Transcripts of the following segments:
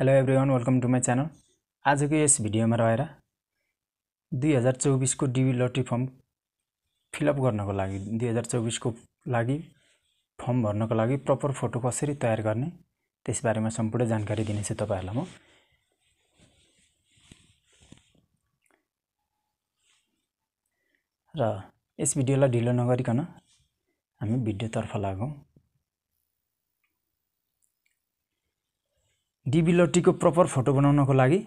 hello everyone welcome to my channel आजको यस भिडियोमा रहेर दुई हजार चौबिसको डिबी लटरी फर्म फिलअप गर्नको लागि दुई हजार चौबिसको लागि फर्म भर्नको लागि प्रपर फोटो कसरी तयार गर्ने त्यसबारेमा सम्पूर्ण जानकारी दिनेछु तपाईँहरूलाई म र यस भिडियोलाई ढिलो नगरिकन हामी भिडियोतर्फ लागौँ डिबी लट्टीको प्रपर फोटो बनाउनको लागि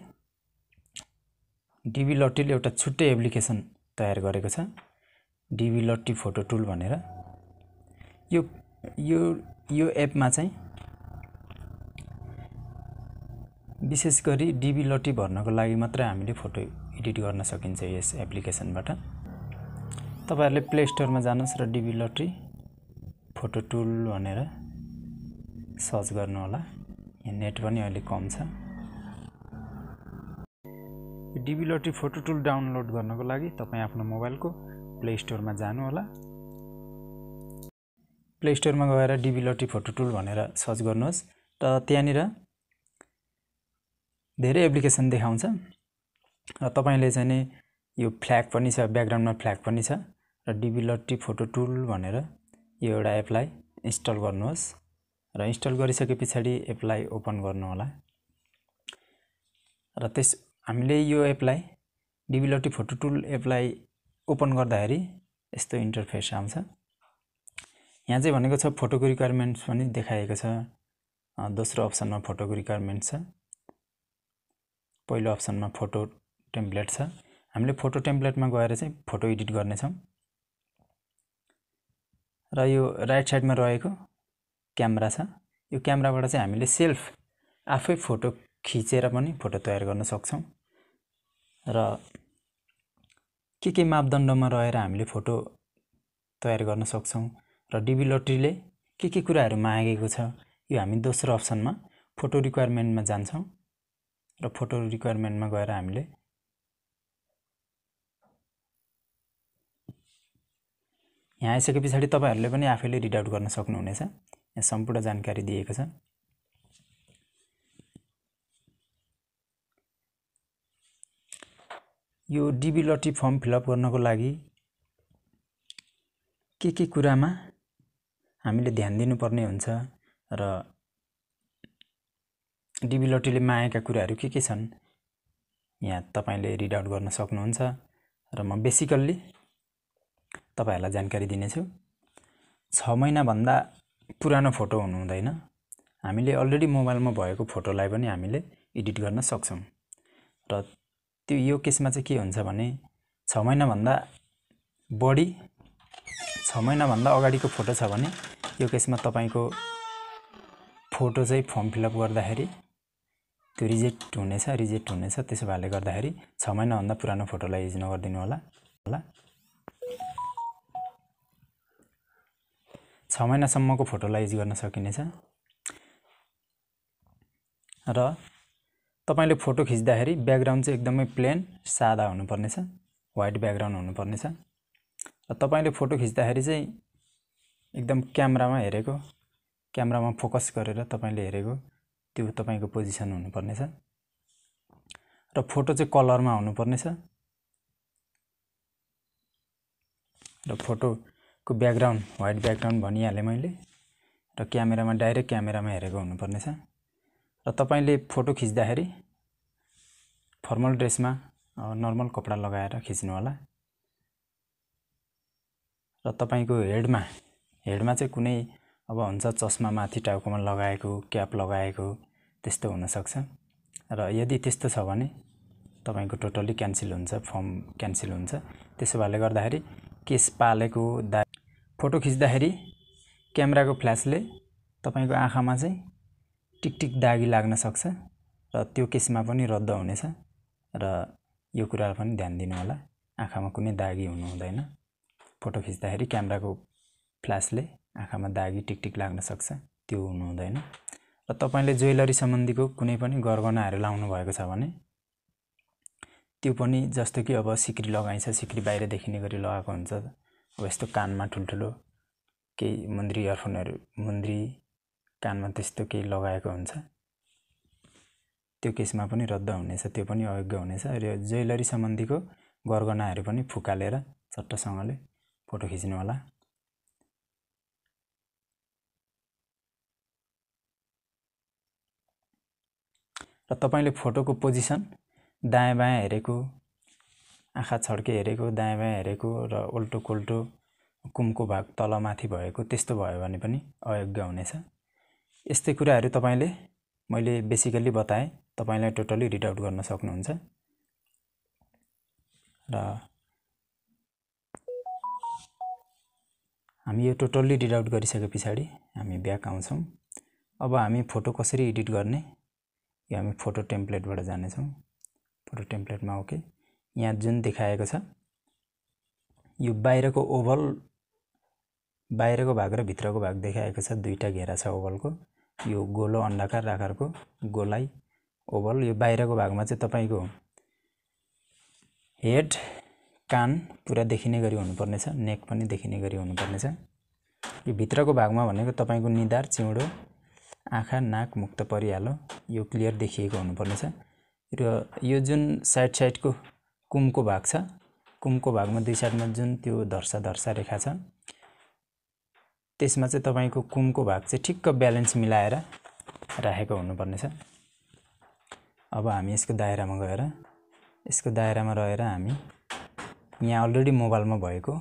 डिबी लट्टीले एउटा छुट्टै एप्लिकेसन तयार गरेको छ डिबी लट्टी फोटो टुल भनेर यो यो यो एपमा चाहिँ विशेष गरी डिबी लट्टी भर्नको लागि मात्रै हामीले फोटो एडिट गर्न सकिन्छ यस एप्लिकेसनबाट तपाईँहरूले प्ले स्टोरमा जानुहोस् र डिबी लट्टी फोटो टुल भनेर सर्च गर्नुहोला नेट पनि अहिले कम छ DV lottery photo tool download गर्नको लागि तपाईँ आफ्नो मोबाइलको प्ले स्टोरमा जानुहोला प्ले स्टोरमा गएर डिबी लटरी फोटो टुल भनेर सर्च गर्नुहोस् र त्यहाँनिर धेरै एप्लिकेसन देखाउँछ र तपाईँले चाहिँ नि यो फ्ल्याग पनि छ ब्याकग्राउन्डमा फ्ल्याग पनि छ र डिबी लट्री फोटो टुल भनेर यो एउटा एपलाई इन्स्टल गर्नुहोस् र इन्स्टल गरिसके पछाडि एपलाई ओपन गर्नुहोला र त्यस हामीले यो एपलाई डिबिलटी फोटो टुल एपलाई ओपन गर्दाखेरि यस्तो इन्टरफेस आउँछ यहाँ चाहिँ भनेको छ फोटोको रिक्वायरमेन्ट्स पनि देखाएको छ दोस्रो अप्सनमा फोटोको रिक्वायरमेन्ट छ पहिलो अप्सनमा फोटो टेम्प्लेट छ हामीले फोटो टेम्प्लेटमा गएर चाहिँ फोटो एडिट गर्नेछौँ र यो राइट साइडमा रहेको क्यामेरा छ यो क्यामेराबाट चाहिँ हामीले सेल्फ आफै फोटो खिचेर पनि फोटो तयार गर्न सक्छौँ र के के मापदण्डमा रहेर हामीले फोटो तयार गर्न सक्छौँ र डिबी लट्रीले के के कुराहरू मागेको छ यो हामी दोस्रो अप्सनमा फोटो रिक्वायरमेन्टमा जान्छौँ र फोटो रिक्वायरमेन्टमा गएर हामीले यहाँ आइसके पछाडि तपाईँहरूले पनि आफैले रिड आउट गर्न सक्नुहुनेछ यहाँ सम्पूर्ण जानकारी दिएको छ यो डिबी लटी फर्म फिलअप गर्नको लागि के के कुरामा हामीले ध्यान दिनुपर्ने हुन्छ र डिबी लटीले मागेका कुराहरू के के छन् यहाँ तपाईँले रिड आउट गर्न सक्नुहुन्छ र म बेसिकल्ली तपाईँहरूलाई जानकारी दिनेछु छ महिनाभन्दा पुरानो फोटो हुनु हुँदैन हामीले अलरेडी मोबाइलमा भएको फोटोलाई पनि हामीले एडिट गर्न सक्छौँ र त्यो यो केसमा चाहिँ के हुन्छ भने छ महिनाभन्दा बढी छ महिनाभन्दा अगाडिको फोटो छ भने यो केसमा तपाईँको फोटो चाहिँ फर्म फिलअप गर्दाखेरि त्यो रिजेक्ट हुनेछ रिजेक्ट हुनेछ त्यसो भएले गर्दाखेरि छ महिनाभन्दा पुरानो फोटोलाई युज नगरिदिनु होला होला छ महिनासम्मको फोटोलाई युज गर्न सकिनेछ र तपाईँले फोटो खिच्दाखेरि ब्याकग्राउन्ड चाहिँ एकदमै प्लेन सादा हुनुपर्नेछ वाइट ब्याकग्राउन्ड हुनुपर्नेछ र तपाईँले फोटो खिच्दाखेरि चाहिँ एकदम क्यामरामा हेरेको क्यामरामा फोकस गरेर तपाईँले हेरेको त्यो तपाईँको पोजिसन हुनुपर्नेछ र फोटो चाहिँ कलरमा हुनुपर्नेछ र फोटो को ब्याकग्राउन्ड वाइट ब्याकग्राउन्ड भनिहालेँ मैले र क्यामेरामा डाइरेक्ट क्यामेरामा हेरेको हुनुपर्नेछ र तपाईँले फोटो खिच्दाखेरि फर्मल ड्रेसमा नर्मल कपडा लगाएर खिच्नु होला र तपाईँको हेडमा हेडमा चाहिँ कुनै अब हुन्छ चस्मा माथि टाउकोमा लगाएको क्याप लगाएको त्यस्तो हुनसक्छ र यदि त्यस्तो छ भने तपाईँको टोटल्ली क्यान्सल हुन्छ फर्म क्यान्सल हुन्छ त्यसो भएले गर्दाखेरि केस पालेको दा फोटो खिच्दाखेरि क्यामेराको फ्ल्यासले तपाईँको आँखामा चाहिँ टिकटिक दागी लाग्न सक्छ र त्यो केसमा पनि रद्द हुनेछ र यो कुरा पनि ध्यान दिनु होला आँखामा कुनै दागी हुनु हुँदैन फोटो खिच्दाखेरि क्यामेराको फ्ल्यासले आँखामा दागी टिकटिक लाग्न सक्छ त्यो हुनु हुँदैन र तपाईँले ज्वेलरी सम्बन्धीको कुनै पनि गरगनाहरू लाउनु भएको छ भने त्यो पनि जस्तो कि अब सिक्री लगाइन्छ सिक्री बाहिर देखिने गरी लगाएको हुन्छ अब यस्तो कानमा ठुल्ठुलो केही मुन्द्री इयरफोनहरू मुन्द्री कानमा त्यस्तो केही लगाएको हुन्छ त्यो केसमा पनि रद्द हुनेछ त्यो पनि अयोग्य हुनेछ र ज्वेलरी सम्बन्धीको गरगनाहरू पनि फुकालेर चट्टसँगले फोटो खिच्नु होला र तपाईँले फोटोको पोजिसन दायाँ बायाँ हेरेको आँखा छड्के हेरेको दायाँ बायाँ हेरेको र उल्टो कोल्टो कुमको भाग तलमाथि भएको त्यस्तो भयो भने पनि अयोग्य हुनेछ यस्तै कुराहरू तपाईँले मैले बेसिकल्ली बताएँ तपाईँलाई टोटल्ली रिड आउट गर्न सक्नुहुन्छ र हामी यो टोटल्ली रिड आउट गरिसके पछाडि हामी ब्याक आउँछौँ अब हामी फोटो कसरी एडिट गर्ने यो हामी फोटो टेम्प्लेटबाट जानेछौँ फोटो टेम्प्लेटमा ओके यहाँ जुन देखाएको छ यो बाहिरको ओभल बाहिरको भाग र भित्रको भाग देखाएको छ दुईवटा घेरा छ ओभलको यो गोलो अन्डाकार आकारको गोलाई ओभल यो बाहिरको भागमा चाहिँ तपाईँको हेड कान पुरा देखिने गरी हुनुपर्नेछ नेक पनि देखिने गरी हुनुपर्नेछ यो भित्रको भागमा भनेको तपाईँको निधार चिउँडो आँखा नाक मुक्त परिहालो यो क्लियर देखिएको हुनुपर्नेछ र यो जुन साइड साइडको कुमको भाग छ कुमको भागमा दुई साइडमा जुन त्यो धर्सा धर्सा रेखा छ त्यसमा चाहिँ तपाईँको कुमको भाग चाहिँ ठिक्क ब्यालेन्स मिलाएर राखेको हुनुपर्नेछ अब हामी यसको दायरामा गएर यसको दायरामा रहेर हामी यहाँ अलरेडी मोबाइलमा भएको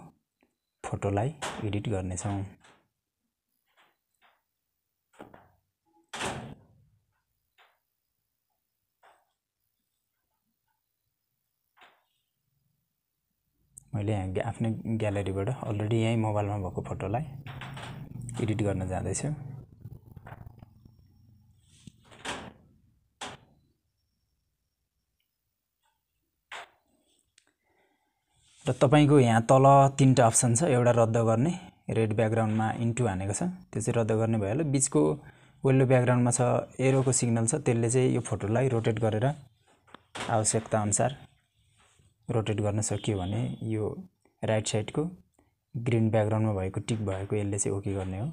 फोटोलाई एडिट गर्नेछौँ मैले यहाँ आफ्नै ग्यालेरीबाट अलरेडी यहीँ मोबाइलमा भएको फोटोलाई एडिट गर्न जाँदैछु र तपाईँको यहाँ तल तिनवटा अप्सन छ एउटा रद्द गर्ने रेड ब्याकग्राउन्डमा इन्टु हानेको छ त्यो चाहिँ रद्द गर्ने भइहाल्यो बिचको वेल्लो ब्याकग्राउन्डमा छ एरोको सिग्नल छ त्यसले चाहिँ यो फोटोलाई रोटेट गरेर आवश्यकताअनुसार रोटेट गर्न सकियो भने यो राइट साइडको ग्रिन ब्याकग्राउन्डमा भएको टिक भएको यसले चाहिँ ओके गर्ने हो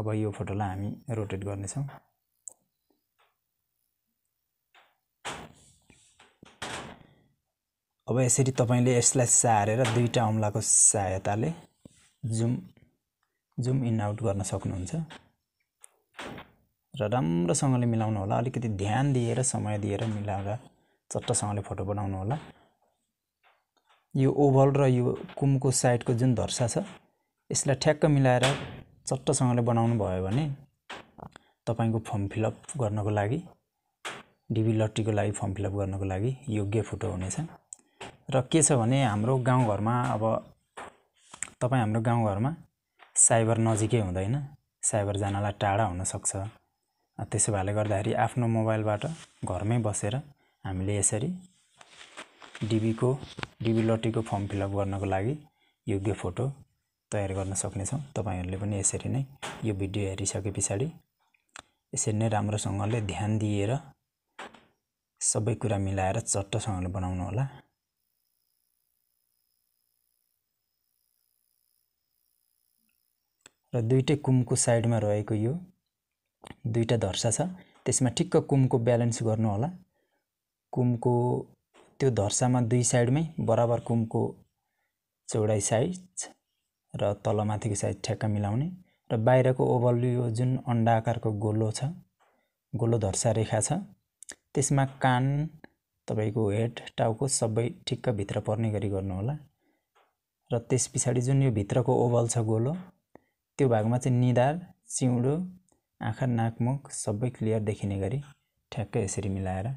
अब यो फोटोलाई हामी रोटेट गर्नेछौँ अब यसरी तपाईँले यसलाई सारेर दुईवटा औँलाको सहायताले जुम जुम इन आउट गर्न सक्नुहुन्छ र राम्रोसँगले मिलाउनु होला अलिकति ध्यान दिएर समय दिएर मिलाएर चट्टसँगले फोटो बनाउनु होला यो ओभल र यो कुमको साइडको जुन धर्सा छ यसलाई ठ्याक्क मिलाएर चट्टसँगले बनाउनु भयो भने तपाईँको फर्म फिलअप गर्नको लागि डिबी लट्टीको लागि फर्म फिलअप गर्नको लागि योग्य फोटो हुनेछ र के छ भने हाम्रो गाउँघरमा अब तपाईँ हाम्रो गाउँघरमा साइबर नजिकै हुँदैन साइबर जानलाई टाढा हुनसक्छ त्यसो भएले गर्दाखेरि आफ्नो मोबाइलबाट घरमै बसेर हामीले यसरी डिबीको डिबी लट्टीको फर्म फिलअप गर्नको लागि योग्य फोटो तयार गर्न सक्नेछौँ तपाईँहरूले पनि यसरी नै यो भिडियो हेरिसके पछाडि यसरी नै राम्रोसँगले ध्यान दिएर सबै कुरा मिलाएर चट्टसँगले बनाउनु होला र दुइटै कुमको साइडमा रहेको यो दुईवटा धर्सा छ त्यसमा ठिक्क कुमको ब्यालेन्स गर्नु होला कुमको त्यो धर्सामा दुई साइडमै बराबर कुमको चौडाइ साइज र तल माथिको साइज ठ्याक्क मिलाउने र बाहिरको ओभल यो जुन अन्डा आकारको गोलो छ गोलो धर्सा रेखा छ त्यसमा कान तपाईँको हेड टाउको सबै ठिक्क भित्र पर्ने गरी गर्नुहोला र त्यस पछाडि जुन यो भित्रको ओभल छ गोलो त्यो भागमा चाहिँ निधार चिउँडो आँखा नाकमुख सबै क्लियर देखिने गरी ठ्याक्कै यसरी मिलाएर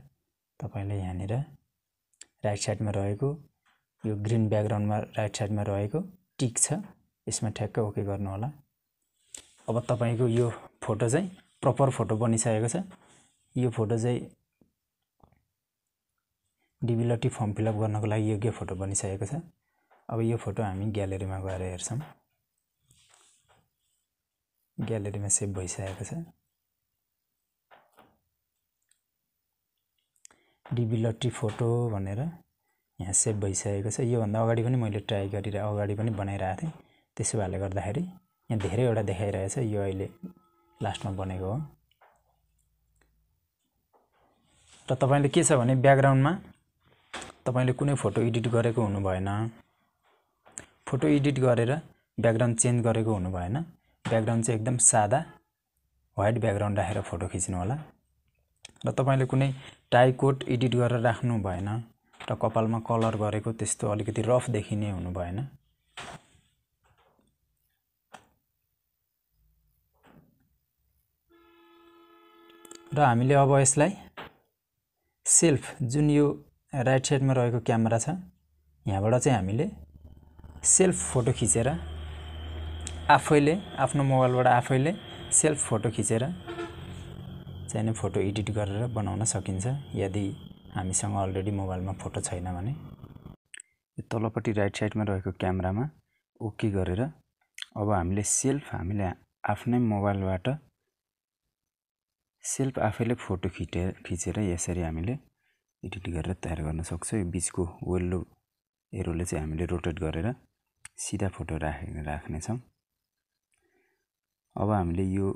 तपाईँले यहाँनिर राइट साइडमा रहेको यो ग्रिन ब्याकग्राउन्डमा राइट साइडमा रहेको टिक छ यसमा ठ्याक्क ओके गर्नुहोला अब तपाईँको यो फोटो चाहिँ प्रपर फोटो बनिसकेको छ यो फोटो चाहिँ डिबिलटी फर्म फिलअप गर्नको लागि योग्य फोटो बनिसकेको छ अब यो फोटो हामी ग्यालेरीमा गएर हेर्छौँ ग्यालेरीमा सेभ भइसकेको छ डिबी लट्टी फोटो भनेर यहाँ सेभ भइसकेको छ योभन्दा अगाडि पनि मैले ट्राई गरेर अगाडि पनि बनाइरहेको थिएँ त्यसो भएले गर्दाखेरि यहाँ धेरैवटा देखाइरहेछ यो अहिले लास्टमा बनेको हो र तपाईँले के छ भने ब्याकग्राउन्डमा तपाईँले कुनै फोटो एडिट गरेको हुनु भएन फोटो एडिट गरेर ब्याकग्राउन्ड चेन्ज गरेको हुनु भएन ब्याकग्राउन्ड चाहिँ एकदम सादा वाइट ब्याकग्राउन्ड राखेर फोटो खिच्नु होला र तपाईँले कुनै टाई कोट एडिट गरेर राख्नु भएन र कपालमा कलर गरेको त्यस्तो अलिकति रफ देखिने हुनु भएन र हामीले अब यसलाई सेल्फ जुन यो राइट साइडमा रहेको क्यामेरा छ यहाँबाट चाहिँ हामीले सेल्फ फोटो खिचेर आफैले आफ्नो मोबाइलबाट आफैले सेल्फ फोटो खिचेर नै फोटो एडिट गरेर बनाउन सकिन्छ यदि हामीसँग अलरेडी मोबाइलमा फोटो छैन भने यो तलपट्टि राइट साइडमा रहेको क्यामेरामा ओके गरेर अब हामीले सेल्फ हामीले आफ्नै मोबाइलबाट सेल्फ आफैले फोटो खिटे खिचेर यसरी हामीले एडिट गरेर तयार गर्न सक्छौँ यो बिचको वेल्लो एरोले चाहिँ हामीले रोटेट गरेर सिधा फोटो राख राख्नेछौँ अब हामीले यो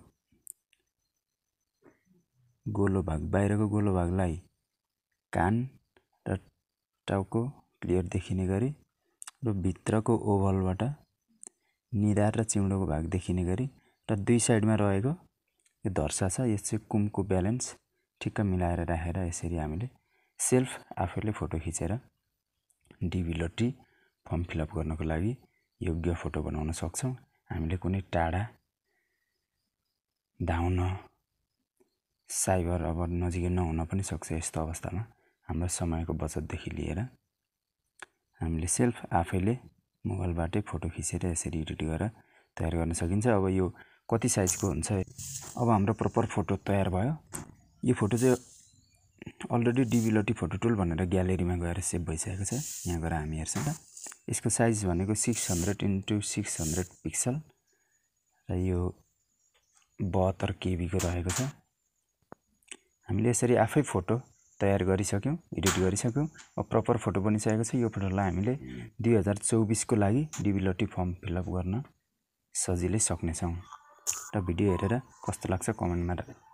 गोलो भाग बाहिरको गोलो भागलाई कान र टाउको क्लियर देखिने गरी र भित्रको ओभलबाट निधार र चिउँडोको भाग देखिने गरी र दुई साइडमा रहेको यो धर्सा छ यस चाहिँ कुमको ब्यालेन्स ठिक्क मिलाएर राखेर यसरी हामीले सेल्फ आफैले फोटो खिचेर डिभी लट्टी फर्म फिलअप गर्नको लागि योग्य फोटो बनाउन सक्छौँ हामीले कुनै टाढा धाउन साइबर अब नजिकै नहुन पनि सक्छ यस्तो अवस्थामा हाम्रो समयको बचतदेखि लिएर हामीले सेल्फ आफैले मोबाइलबाटै फोटो खिचेर यसरी एडिट गरेर तयार गर्न सकिन्छ अब यो कति साइजको हुन्छ अब हाम्रो प्रपर फोटो तयार भयो यो फोटो चाहिँ अलरेडी डिबिलटी फोटो टुल भनेर ग्यालेरीमा गएर सेभ भइसकेको छ यहाँ गएर हामी हेर्छौँ त यसको साइज भनेको six hundred into six hundred pixel र यो बहत्तर केबीको रहेको छ हामीले यसरी आफै फोटो तयार गरिसक्यौँ एडिट गरिसक्यौँ अब प्रपर फोटो बनिसकेको छ यो फोटोलाई हामीले दुई हजार चौबिसको लागि डिबिलोटी फर्म फिलअप गर्न सजिलै सक्नेछौँ र भिडियो हेरेर कस्तो लाग्छ कमेन्टमा